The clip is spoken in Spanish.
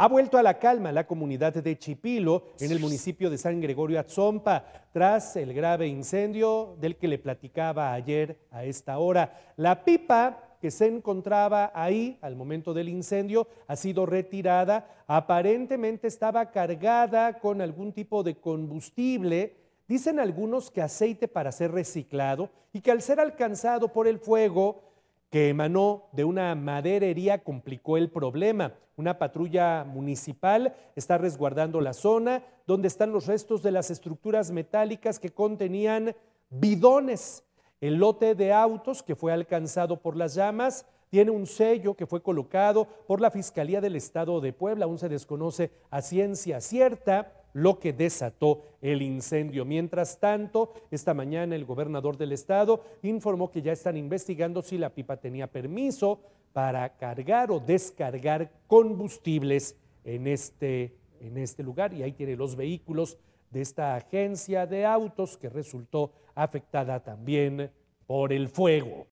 Ha vuelto a la calma la comunidad de Chipilo en el municipio de San Gregorio Atzompa tras el grave incendio del que le platicaba ayer a esta hora. La pipa que se encontraba ahí al momento del incendio ha sido retirada. Aparentemente estaba cargada con algún tipo de combustible. Dicen algunos que aceite para ser reciclado y que al ser alcanzado por el fuego que emanó de una maderería complicó el problema. Una patrulla municipal está resguardando la zona donde están los restos de las estructuras metálicas que contenían bidones. El lote de autos que fue alcanzado por las llamas tiene un sello que fue colocado por la Fiscalía del Estado de Puebla. Aún se desconoce a ciencia cierta lo que desató el incendio. Mientras tanto, esta mañana el gobernador del estado informó que ya están investigando si la pipa tenía permiso para cargar o descargar combustibles en este, este lugar y ahí tiene los vehículos de esta agencia de autos que resultó afectada también por el fuego.